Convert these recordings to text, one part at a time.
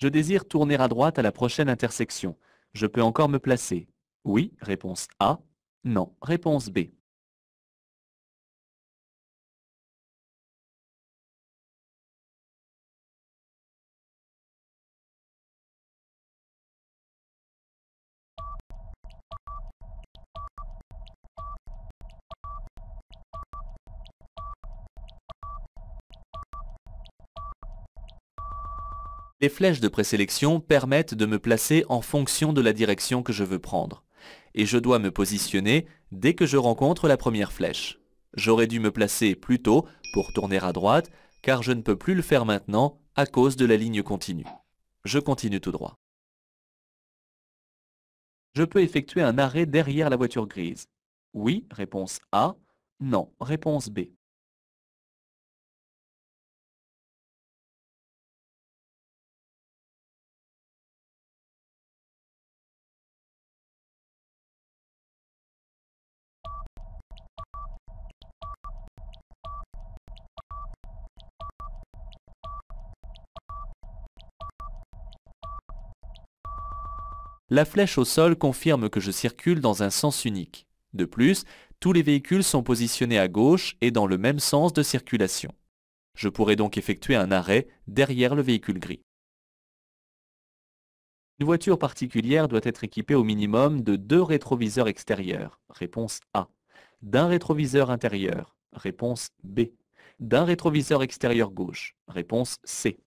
Je désire tourner à droite à la prochaine intersection. Je peux encore me placer. Oui, réponse A. Non, réponse B. Les flèches de présélection permettent de me placer en fonction de la direction que je veux prendre. Et je dois me positionner dès que je rencontre la première flèche. J'aurais dû me placer plus tôt pour tourner à droite, car je ne peux plus le faire maintenant à cause de la ligne continue. Je continue tout droit. Je peux effectuer un arrêt derrière la voiture grise. Oui, réponse A. Non, réponse B. La flèche au sol confirme que je circule dans un sens unique. De plus, tous les véhicules sont positionnés à gauche et dans le même sens de circulation. Je pourrais donc effectuer un arrêt derrière le véhicule gris. Une voiture particulière doit être équipée au minimum de deux rétroviseurs extérieurs, réponse A, d'un rétroviseur intérieur, réponse B, d'un rétroviseur extérieur gauche, réponse C,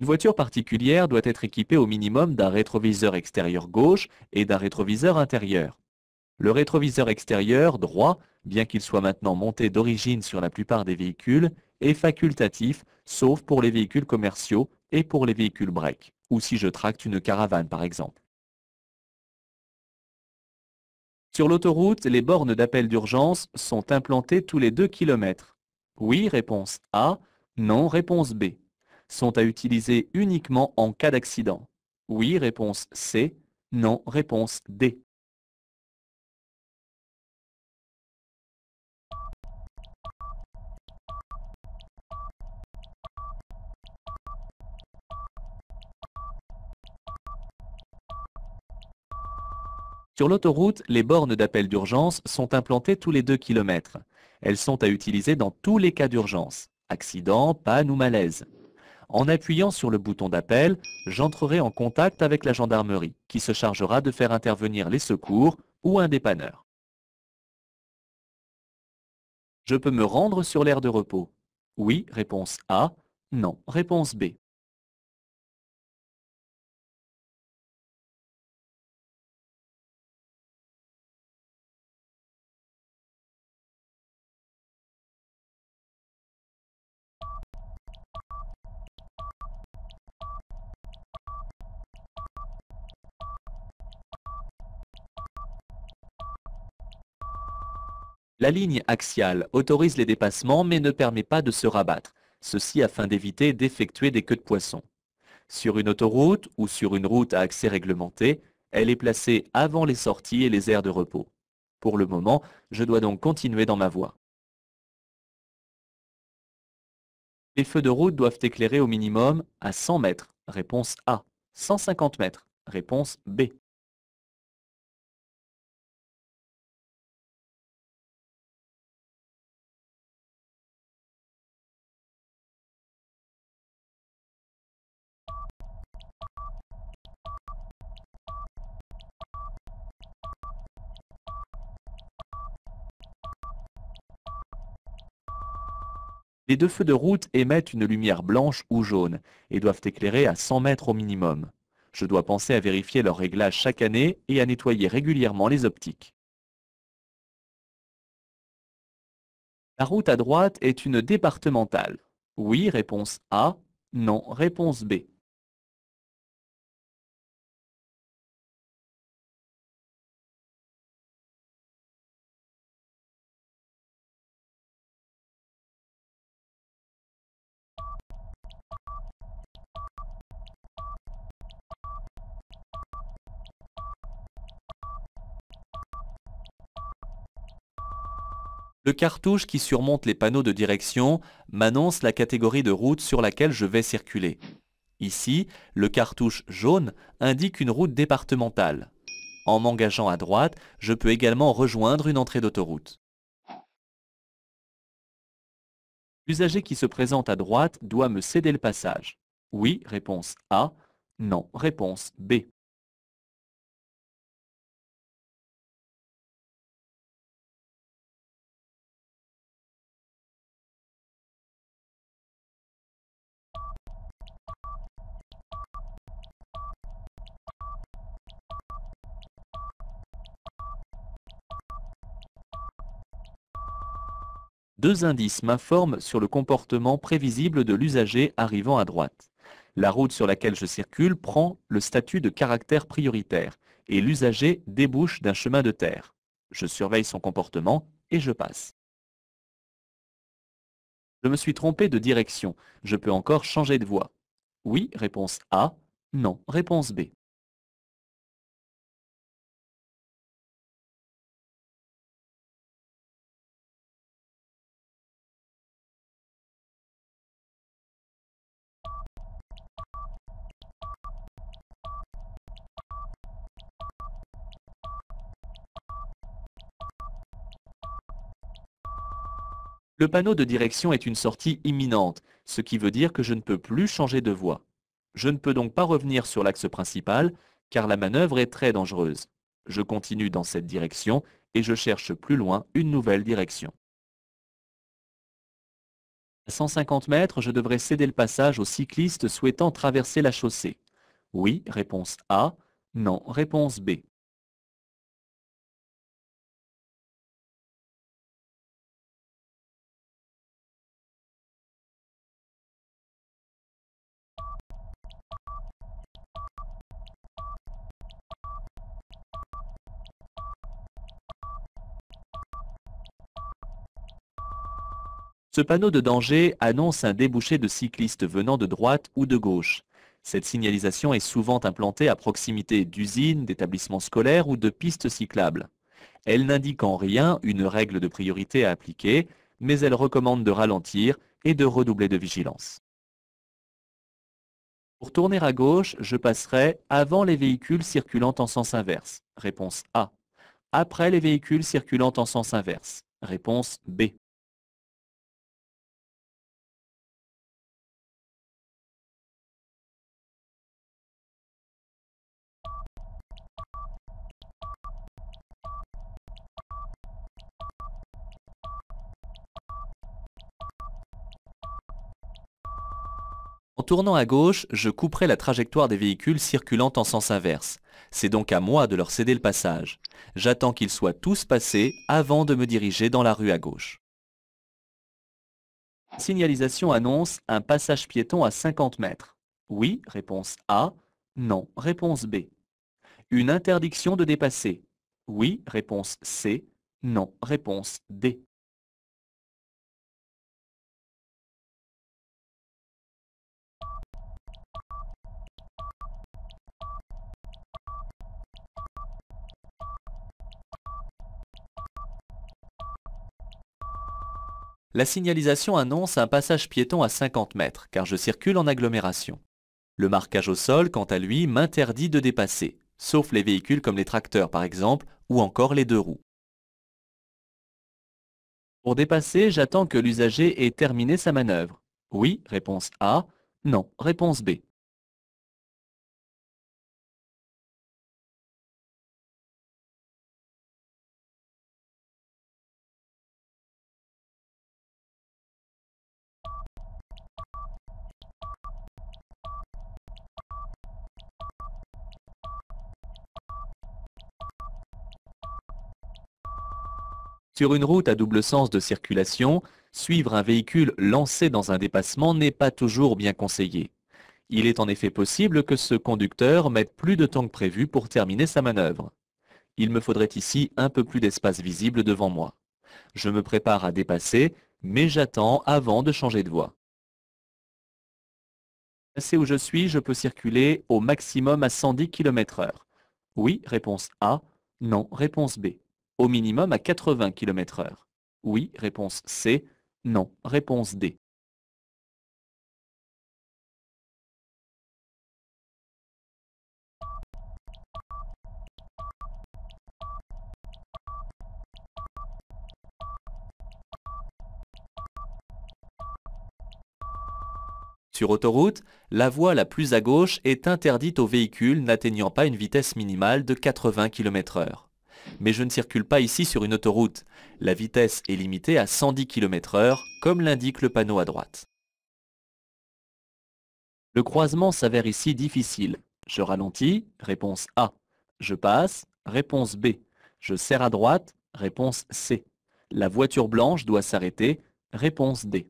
Une voiture particulière doit être équipée au minimum d'un rétroviseur extérieur gauche et d'un rétroviseur intérieur. Le rétroviseur extérieur droit, bien qu'il soit maintenant monté d'origine sur la plupart des véhicules, est facultatif, sauf pour les véhicules commerciaux et pour les véhicules break, ou si je tracte une caravane par exemple. Sur l'autoroute, les bornes d'appel d'urgence sont implantées tous les 2 km. Oui, réponse A. Non, réponse B sont à utiliser uniquement en cas d'accident Oui, réponse C. Non, réponse D. Sur l'autoroute, les bornes d'appel d'urgence sont implantées tous les 2 km. Elles sont à utiliser dans tous les cas d'urgence, accident, panne ou malaise. En appuyant sur le bouton d'appel, j'entrerai en contact avec la gendarmerie, qui se chargera de faire intervenir les secours ou un dépanneur. Je peux me rendre sur l'aire de repos Oui, réponse A. Non, réponse B. La ligne axiale autorise les dépassements mais ne permet pas de se rabattre, ceci afin d'éviter d'effectuer des queues de poisson. Sur une autoroute ou sur une route à accès réglementé, elle est placée avant les sorties et les aires de repos. Pour le moment, je dois donc continuer dans ma voie. Les feux de route doivent éclairer au minimum à 100 mètres, réponse A. 150 mètres, réponse B. Les deux feux de route émettent une lumière blanche ou jaune et doivent éclairer à 100 mètres au minimum. Je dois penser à vérifier leur réglage chaque année et à nettoyer régulièrement les optiques. La route à droite est une départementale. Oui, réponse A. Non, réponse B. Le cartouche qui surmonte les panneaux de direction m'annonce la catégorie de route sur laquelle je vais circuler. Ici, le cartouche jaune indique une route départementale. En m'engageant à droite, je peux également rejoindre une entrée d'autoroute. L'usager qui se présente à droite doit me céder le passage. Oui, réponse A. Non, réponse B. Deux indices m'informent sur le comportement prévisible de l'usager arrivant à droite. La route sur laquelle je circule prend le statut de caractère prioritaire et l'usager débouche d'un chemin de terre. Je surveille son comportement et je passe. Je me suis trompé de direction. Je peux encore changer de voie. Oui, réponse A. Non, réponse B. Le panneau de direction est une sortie imminente, ce qui veut dire que je ne peux plus changer de voie. Je ne peux donc pas revenir sur l'axe principal, car la manœuvre est très dangereuse. Je continue dans cette direction et je cherche plus loin une nouvelle direction. À 150 mètres, je devrais céder le passage aux cyclistes souhaitant traverser la chaussée. Oui, réponse A. Non, réponse B. Ce panneau de danger annonce un débouché de cyclistes venant de droite ou de gauche. Cette signalisation est souvent implantée à proximité d'usines, d'établissements scolaires ou de pistes cyclables. Elle n'indique en rien une règle de priorité à appliquer, mais elle recommande de ralentir et de redoubler de vigilance. Pour tourner à gauche, je passerai avant les véhicules circulant en sens inverse. Réponse A. Après les véhicules circulant en sens inverse. Réponse B. En tournant à gauche, je couperai la trajectoire des véhicules circulant en sens inverse. C'est donc à moi de leur céder le passage. J'attends qu'ils soient tous passés avant de me diriger dans la rue à gauche. Signalisation annonce un passage piéton à 50 mètres. Oui, réponse A. Non, réponse B. Une interdiction de dépasser. Oui, réponse C. Non, réponse D. la signalisation annonce un passage piéton à 50 mètres, car je circule en agglomération. Le marquage au sol, quant à lui, m'interdit de dépasser, sauf les véhicules comme les tracteurs par exemple, ou encore les deux roues. Pour dépasser, j'attends que l'usager ait terminé sa manœuvre. Oui, réponse A. Non, réponse B. Sur une route à double sens de circulation, suivre un véhicule lancé dans un dépassement n'est pas toujours bien conseillé. Il est en effet possible que ce conducteur mette plus de temps que prévu pour terminer sa manœuvre. Il me faudrait ici un peu plus d'espace visible devant moi. Je me prépare à dépasser, mais j'attends avant de changer de voie. où je suis, je peux circuler au maximum à 110 km/h. Oui, réponse A. Non, réponse B au minimum à 80 km/h Oui, réponse C. Non, réponse D. Sur autoroute, la voie la plus à gauche est interdite aux véhicules n'atteignant pas une vitesse minimale de 80 km/h mais je ne circule pas ici sur une autoroute. La vitesse est limitée à 110 km h comme l'indique le panneau à droite. Le croisement s'avère ici difficile. Je ralentis, réponse A. Je passe, réponse B. Je serre à droite, réponse C. La voiture blanche doit s'arrêter, réponse D.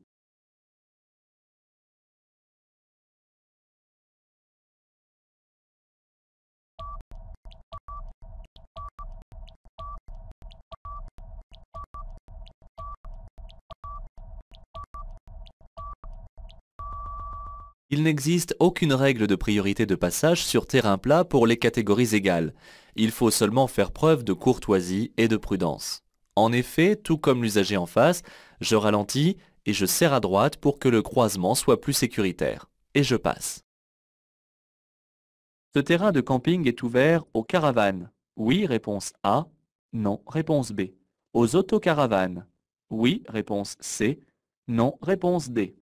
Il n'existe aucune règle de priorité de passage sur terrain plat pour les catégories égales. Il faut seulement faire preuve de courtoisie et de prudence. En effet, tout comme l'usager en face, je ralentis et je serre à droite pour que le croisement soit plus sécuritaire. Et je passe. Ce terrain de camping est ouvert aux caravanes. Oui, réponse A. Non, réponse B. Aux autocaravanes. Oui, réponse C. Non, réponse D.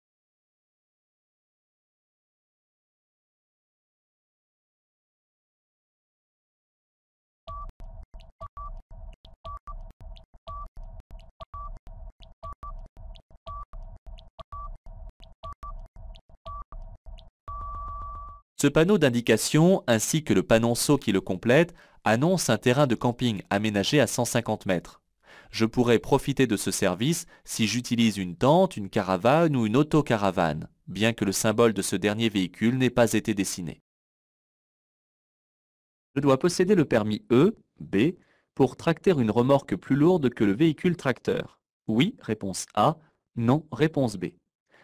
Ce panneau d'indication, ainsi que le panonceau qui le complète, annonce un terrain de camping aménagé à 150 mètres. Je pourrais profiter de ce service si j'utilise une tente, une caravane ou une autocaravane, bien que le symbole de ce dernier véhicule n'ait pas été dessiné. Je dois posséder le permis E, B, pour tracter une remorque plus lourde que le véhicule tracteur. Oui, réponse A. Non, réponse B.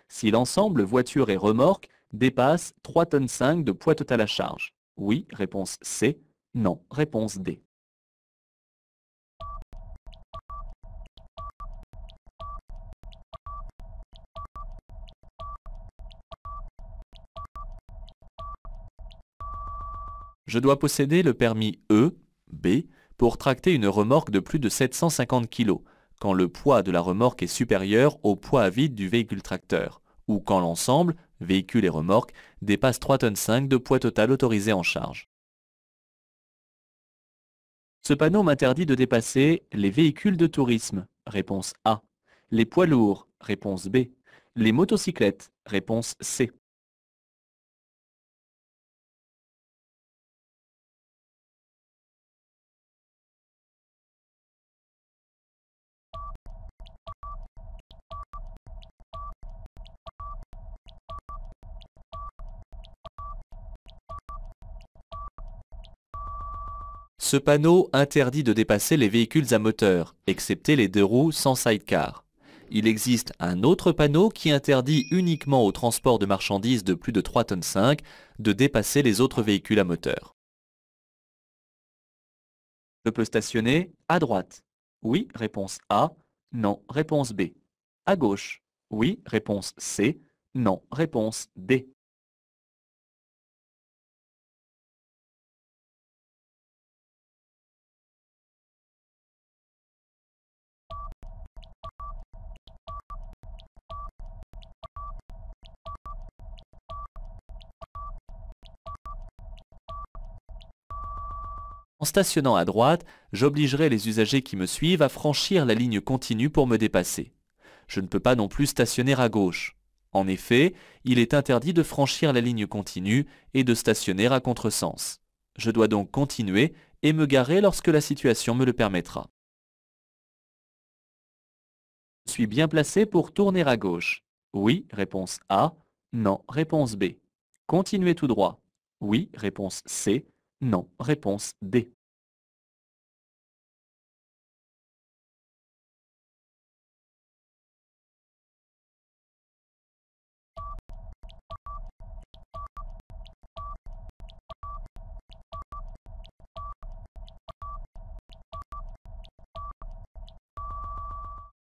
Si l'ensemble voiture et remorque dépasse 3 tonnes 5 de poids total à charge Oui, réponse C. Non, réponse D. Je dois posséder le permis E, B, pour tracter une remorque de plus de 750 kg, quand le poids de la remorque est supérieur au poids à vide du véhicule tracteur, ou quand l'ensemble véhicules et remorques, dépassent 3,5 tonnes de poids total autorisé en charge. Ce panneau m'interdit de dépasser les véhicules de tourisme, réponse A, les poids lourds, réponse B, les motocyclettes, réponse C. Ce panneau interdit de dépasser les véhicules à moteur, excepté les deux roues sans sidecar. Il existe un autre panneau qui interdit uniquement au transport de marchandises de plus de 3 tonnes 5 de dépasser les autres véhicules à moteur. Je peux stationner à droite. Oui, réponse A. Non, réponse B. À gauche. Oui, réponse C. Non, réponse D. En stationnant à droite, j'obligerai les usagers qui me suivent à franchir la ligne continue pour me dépasser. Je ne peux pas non plus stationner à gauche. En effet, il est interdit de franchir la ligne continue et de stationner à contresens. Je dois donc continuer et me garer lorsque la situation me le permettra. Je suis bien placé pour tourner à gauche. Oui, réponse A. Non, réponse B. Continuez tout droit. Oui, réponse C. Non. Réponse D.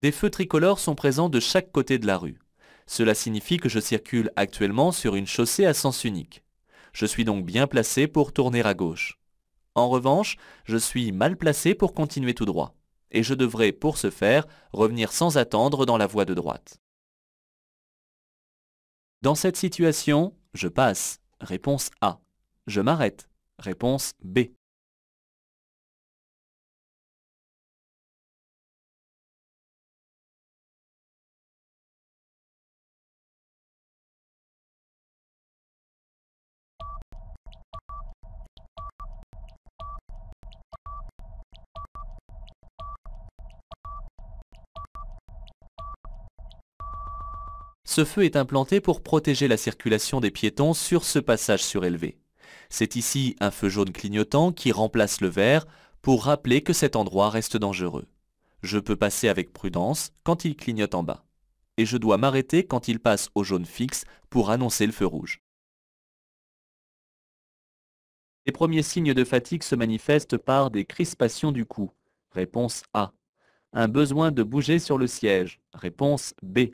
Des feux tricolores sont présents de chaque côté de la rue. Cela signifie que je circule actuellement sur une chaussée à sens unique. Je suis donc bien placé pour tourner à gauche. En revanche, je suis mal placé pour continuer tout droit. Et je devrais, pour ce faire, revenir sans attendre dans la voie de droite. Dans cette situation, je passe. Réponse A. Je m'arrête. Réponse B. Ce feu est implanté pour protéger la circulation des piétons sur ce passage surélevé. C'est ici un feu jaune clignotant qui remplace le vert pour rappeler que cet endroit reste dangereux. Je peux passer avec prudence quand il clignote en bas. Et je dois m'arrêter quand il passe au jaune fixe pour annoncer le feu rouge. Les premiers signes de fatigue se manifestent par des crispations du cou. Réponse A. Un besoin de bouger sur le siège. Réponse B.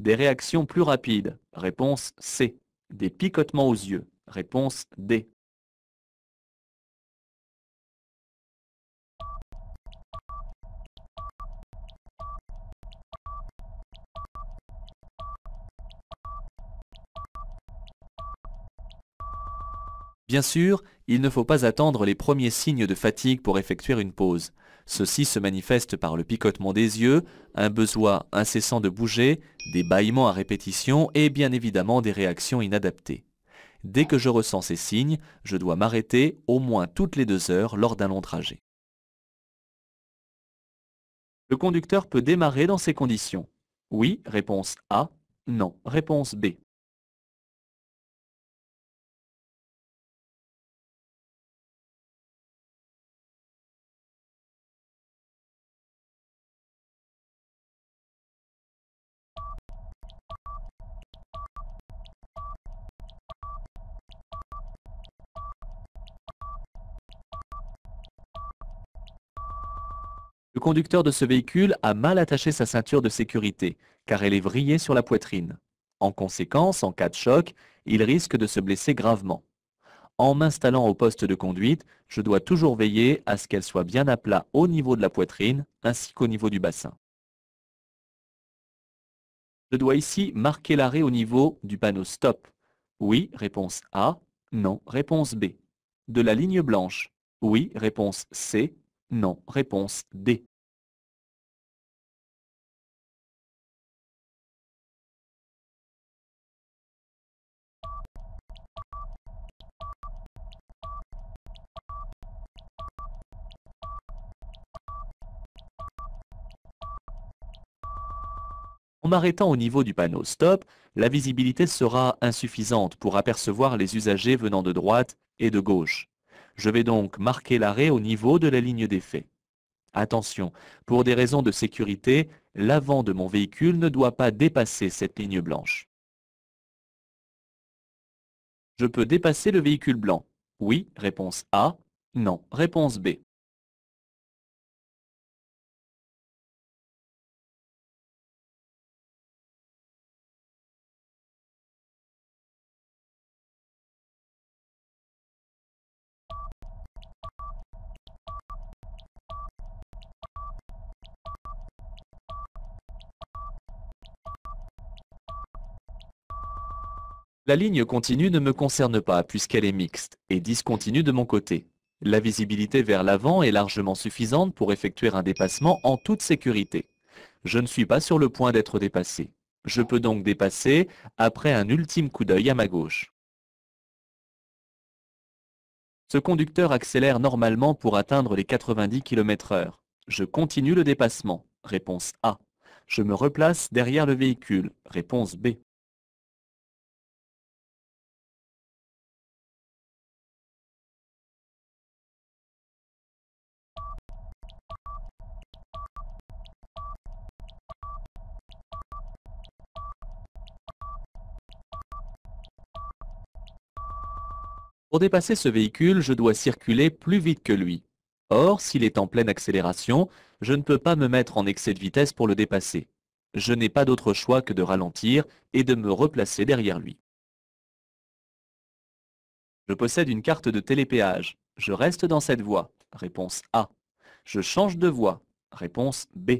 Des réactions plus rapides. Réponse C. Des picotements aux yeux. Réponse D. Bien sûr, il ne faut pas attendre les premiers signes de fatigue pour effectuer une pause. Ceci se manifeste par le picotement des yeux, un besoin incessant de bouger, des bâillements à répétition et bien évidemment des réactions inadaptées. Dès que je ressens ces signes, je dois m'arrêter au moins toutes les deux heures lors d'un long trajet. Le conducteur peut démarrer dans ces conditions. Oui, réponse A. Non, réponse B. Le conducteur de ce véhicule a mal attaché sa ceinture de sécurité, car elle est vrillée sur la poitrine. En conséquence, en cas de choc, il risque de se blesser gravement. En m'installant au poste de conduite, je dois toujours veiller à ce qu'elle soit bien à plat au niveau de la poitrine ainsi qu'au niveau du bassin. Je dois ici marquer l'arrêt au niveau du panneau stop. Oui, réponse A. Non, réponse B. De la ligne blanche. Oui, réponse C. Non. Réponse D. En m'arrêtant au niveau du panneau Stop, la visibilité sera insuffisante pour apercevoir les usagers venant de droite et de gauche. Je vais donc marquer l'arrêt au niveau de la ligne d'effet. Attention, pour des raisons de sécurité, l'avant de mon véhicule ne doit pas dépasser cette ligne blanche. Je peux dépasser le véhicule blanc Oui, réponse A. Non, réponse B. La ligne continue ne me concerne pas puisqu'elle est mixte et discontinue de mon côté. La visibilité vers l'avant est largement suffisante pour effectuer un dépassement en toute sécurité. Je ne suis pas sur le point d'être dépassé. Je peux donc dépasser après un ultime coup d'œil à ma gauche. Ce conducteur accélère normalement pour atteindre les 90 km h Je continue le dépassement. Réponse A. Je me replace derrière le véhicule. Réponse B. Pour dépasser ce véhicule, je dois circuler plus vite que lui. Or, s'il est en pleine accélération, je ne peux pas me mettre en excès de vitesse pour le dépasser. Je n'ai pas d'autre choix que de ralentir et de me replacer derrière lui. Je possède une carte de télépéage. Je reste dans cette voie. Réponse A. Je change de voie. Réponse B.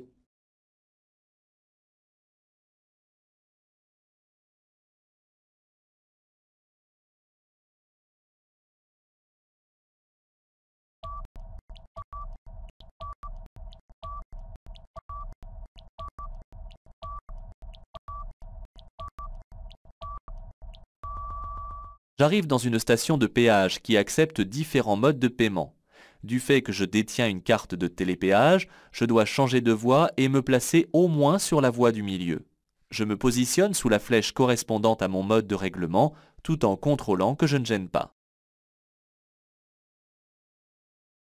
J'arrive dans une station de péage qui accepte différents modes de paiement. Du fait que je détiens une carte de télépéage, je dois changer de voie et me placer au moins sur la voie du milieu. Je me positionne sous la flèche correspondante à mon mode de règlement tout en contrôlant que je ne gêne pas.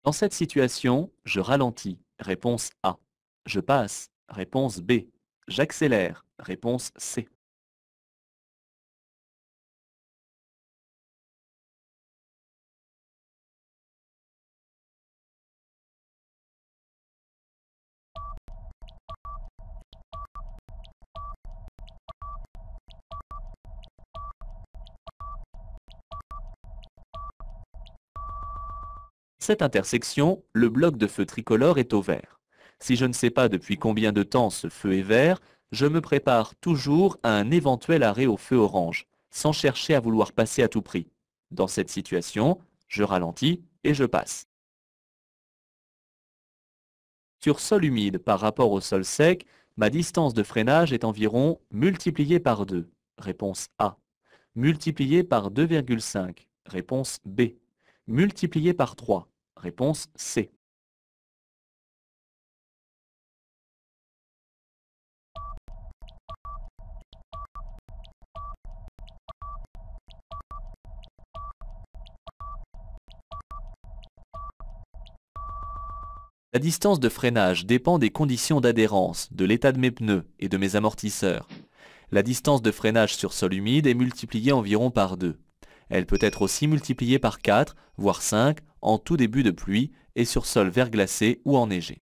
Dans cette situation, je ralentis. Réponse A. Je passe. Réponse B. J'accélère. Réponse C. cette intersection, le bloc de feu tricolore est au vert. Si je ne sais pas depuis combien de temps ce feu est vert, je me prépare toujours à un éventuel arrêt au feu orange, sans chercher à vouloir passer à tout prix. Dans cette situation, je ralentis et je passe. Sur sol humide par rapport au sol sec, ma distance de freinage est environ multipliée par 2, réponse A, multipliée par 2,5, réponse B, multipliée par 3, Réponse C. La distance de freinage dépend des conditions d'adhérence, de l'état de mes pneus et de mes amortisseurs. La distance de freinage sur sol humide est multipliée environ par 2. Elle peut être aussi multipliée par 4, voire 5, en tout début de pluie et sur sol vert glacé ou enneigé.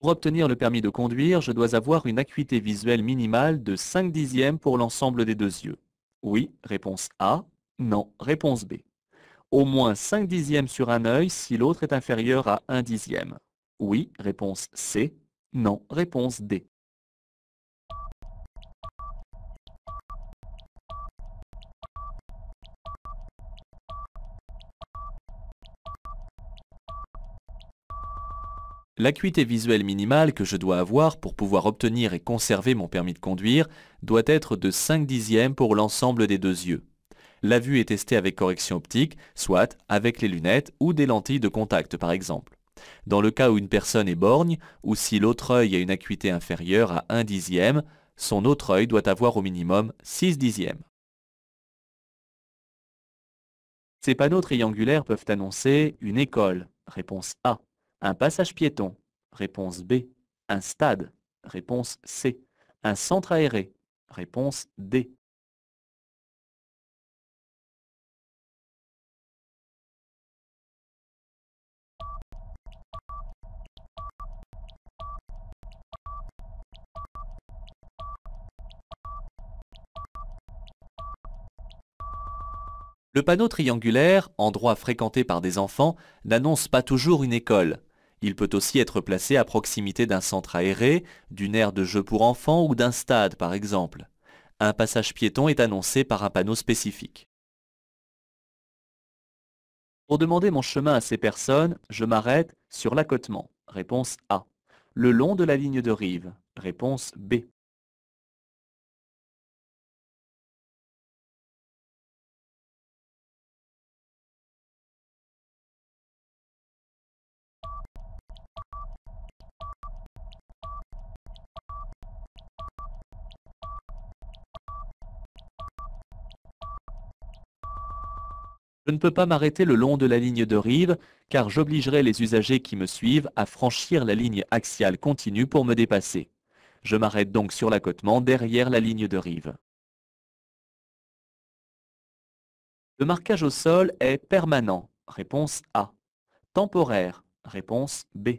Pour obtenir le permis de conduire, je dois avoir une acuité visuelle minimale de 5 dixièmes pour l'ensemble des deux yeux. Oui, réponse A. Non, réponse B. Au moins 5 dixièmes sur un œil si l'autre est inférieur à 1 dixième. Oui, réponse C. Non, réponse D. L'acuité visuelle minimale que je dois avoir pour pouvoir obtenir et conserver mon permis de conduire doit être de 5 dixièmes pour l'ensemble des deux yeux. La vue est testée avec correction optique, soit avec les lunettes ou des lentilles de contact par exemple. Dans le cas où une personne est borgne, ou si l'autre œil a une acuité inférieure à 1 dixième, son autre œil doit avoir au minimum 6 dixièmes. Ces panneaux triangulaires peuvent annoncer une école. Réponse A. Un passage piéton. Réponse B. Un stade. Réponse C. Un centre aéré. Réponse D. Le panneau triangulaire, endroit fréquenté par des enfants, n'annonce pas toujours une école. Il peut aussi être placé à proximité d'un centre aéré, d'une aire de jeu pour enfants ou d'un stade par exemple. Un passage piéton est annoncé par un panneau spécifique. Pour demander mon chemin à ces personnes, je m'arrête sur l'accotement. Réponse A. Le long de la ligne de rive. Réponse B. Je ne peux pas m'arrêter le long de la ligne de rive, car j'obligerai les usagers qui me suivent à franchir la ligne axiale continue pour me dépasser. Je m'arrête donc sur l'accotement derrière la ligne de rive. Le marquage au sol est permanent. Réponse A. Temporaire. Réponse B.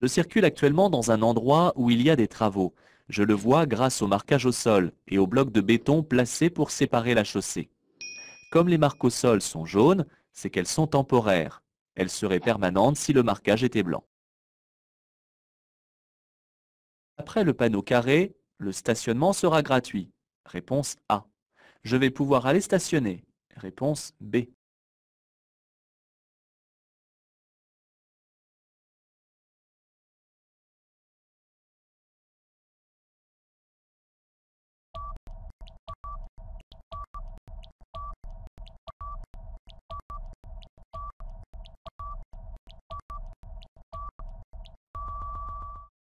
Je circule actuellement dans un endroit où il y a des travaux. Je le vois grâce au marquage au sol et aux blocs de béton placés pour séparer la chaussée. Comme les marques au sol sont jaunes, c'est qu'elles sont temporaires. Elles seraient permanentes si le marquage était blanc. Après le panneau carré, le stationnement sera gratuit. Réponse A. Je vais pouvoir aller stationner. Réponse B.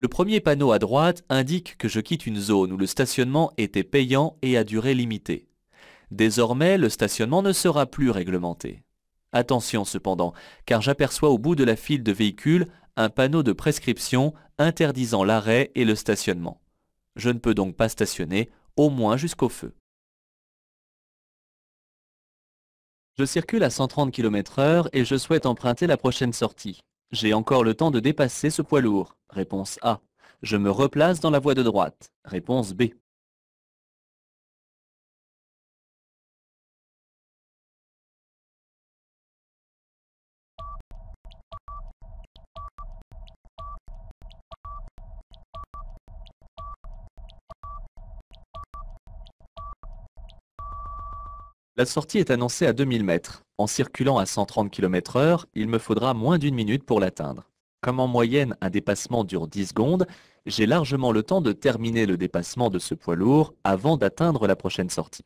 Le premier panneau à droite indique que je quitte une zone où le stationnement était payant et à durée limitée. Désormais, le stationnement ne sera plus réglementé. Attention cependant, car j'aperçois au bout de la file de véhicules un panneau de prescription interdisant l'arrêt et le stationnement. Je ne peux donc pas stationner, au moins jusqu'au feu. Je circule à 130 km/h et je souhaite emprunter la prochaine sortie. J'ai encore le temps de dépasser ce poids lourd. Réponse A. Je me replace dans la voie de droite. Réponse B. La sortie est annoncée à 2000 mètres. En circulant à 130 km heure, il me faudra moins d'une minute pour l'atteindre. Comme en moyenne un dépassement dure 10 secondes, j'ai largement le temps de terminer le dépassement de ce poids lourd avant d'atteindre la prochaine sortie.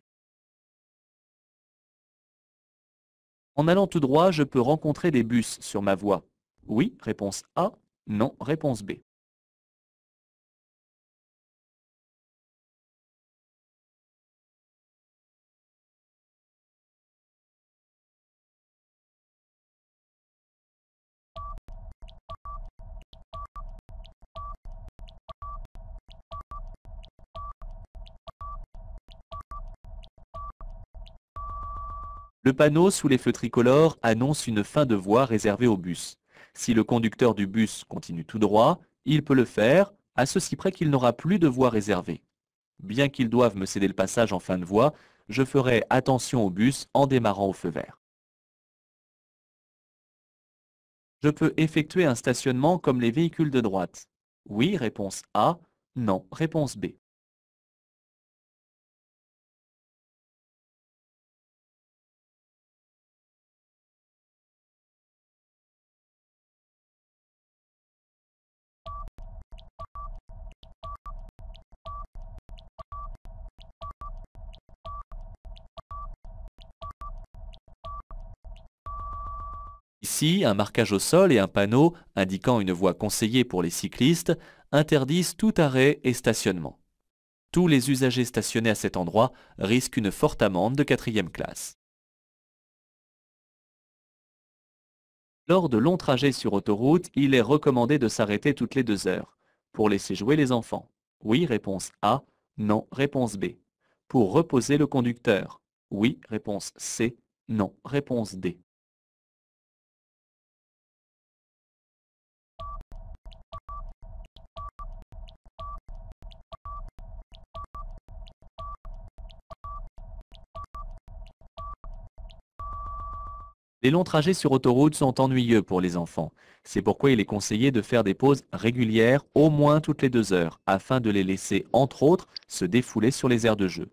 En allant tout droit, je peux rencontrer des bus sur ma voie. Oui, réponse A. Non, réponse B. Le panneau sous les feux tricolores annonce une fin de voie réservée au bus. Si le conducteur du bus continue tout droit, il peut le faire, à ceci près qu'il n'aura plus de voie réservée. Bien qu'ils doivent me céder le passage en fin de voie, je ferai attention au bus en démarrant au feu vert. Je peux effectuer un stationnement comme les véhicules de droite. Oui, réponse A. Non, réponse B. Ici, un marquage au sol et un panneau indiquant une voie conseillée pour les cyclistes interdisent tout arrêt et stationnement. Tous les usagers stationnés à cet endroit risquent une forte amende de quatrième classe. Lors de longs trajets sur autoroute, il est recommandé de s'arrêter toutes les deux heures, pour laisser jouer les enfants. Oui, réponse A. Non, réponse B. Pour reposer le conducteur. Oui, réponse C. Non, réponse D. Les longs trajets sur autoroute sont ennuyeux pour les enfants. C'est pourquoi il est conseillé de faire des pauses régulières au moins toutes les deux heures, afin de les laisser, entre autres, se défouler sur les aires de jeu.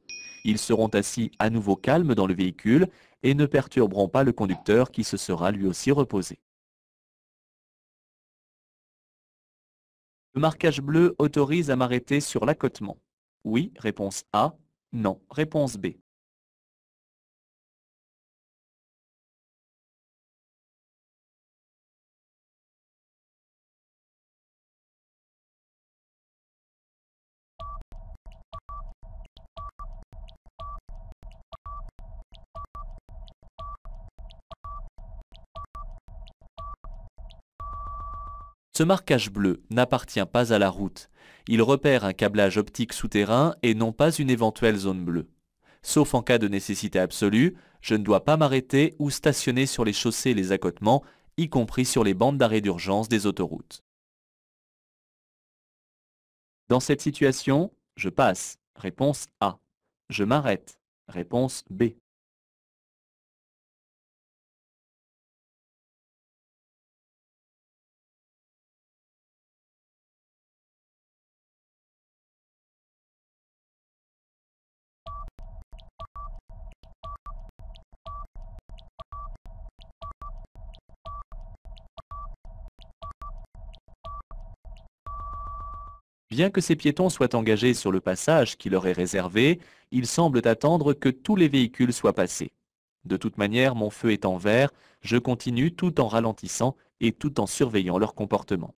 Ils seront assis à nouveau calmes dans le véhicule et ne perturberont pas le conducteur qui se sera lui aussi reposé. Le marquage bleu autorise à m'arrêter sur l'accotement. Oui, réponse A. Non, réponse B. Ce marquage bleu n'appartient pas à la route. Il repère un câblage optique souterrain et non pas une éventuelle zone bleue. Sauf en cas de nécessité absolue, je ne dois pas m'arrêter ou stationner sur les chaussées et les accotements, y compris sur les bandes d'arrêt d'urgence des autoroutes. Dans cette situation, je passe. Réponse A. Je m'arrête. Réponse B. Bien que ces piétons soient engagés sur le passage qui leur est réservé, ils semblent attendre que tous les véhicules soient passés. De toute manière, mon feu est en vert, je continue tout en ralentissant et tout en surveillant leur comportement.